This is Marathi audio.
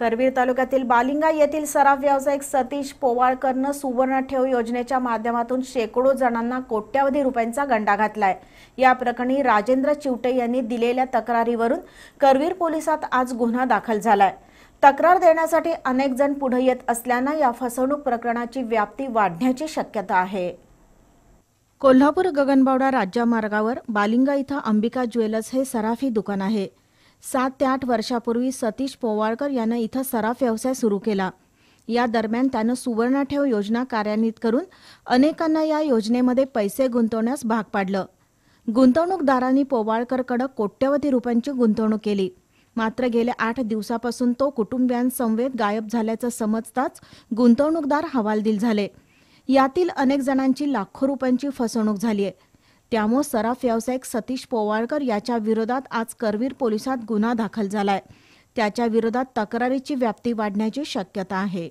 करवीर तालुक्यातील बालिंगा येथील सराफ व्यावसायिक सतीश पोवाळकरनं सुवर्ण ठेव योजनेच्या माध्यमातून शेकडो जणांना कोट्यावधी रुपयांचा गंडा घातलाय या प्रकरणी राजेंद्र चिवटे यांनी दिलेल्या तक्रारीवरून करवीर पोलिसात आज गुन्हा दाखल झालाय तक्रार देण्यासाठी अनेक जण पुढे येत असल्यानं या फसवणूक प्रकरणाची व्याप्ती वाढण्याची शक्यता आहे कोल्हापूर गगनबावडा राज्यमार्गावर बालिंगा इथं अंबिका ज्वेलर्स हे सराफी दुकान आहे सात ते आठ वर्षापूर्वी सतीश पोवाळकर यानं इथं सराफ व्यवसाय सुरू केला या दरम्यान त्यानं सुवर्ण ठेव योजना कार्यान्वित करून अनेकांना या योजनेमध्ये पैसे गुंतवण्यास भाग पाडलं गुंतवणूकदारांनी पोवाळकरकडे कोट्यवधी रुपयांची गुंतवणूक केली मात्र गेल्या आठ दिवसापासून तो कुटुंबियांसमवेत गायब झाल्याचं समजताच गुंतवणूकदार हवालदिल झाले यातील अनेक जणांची लाखो रुपयांची फसवणूक झाली आहे त्यामुळे सराफ व्यावसायिक सतीश पोवाळकर याच्या विरोधात आज करवीर पोलिसात गुन्हा दाखल झालाय त्याच्या विरोधात तक्रारीची व्याप्ती वाढण्याची शक्यता आहे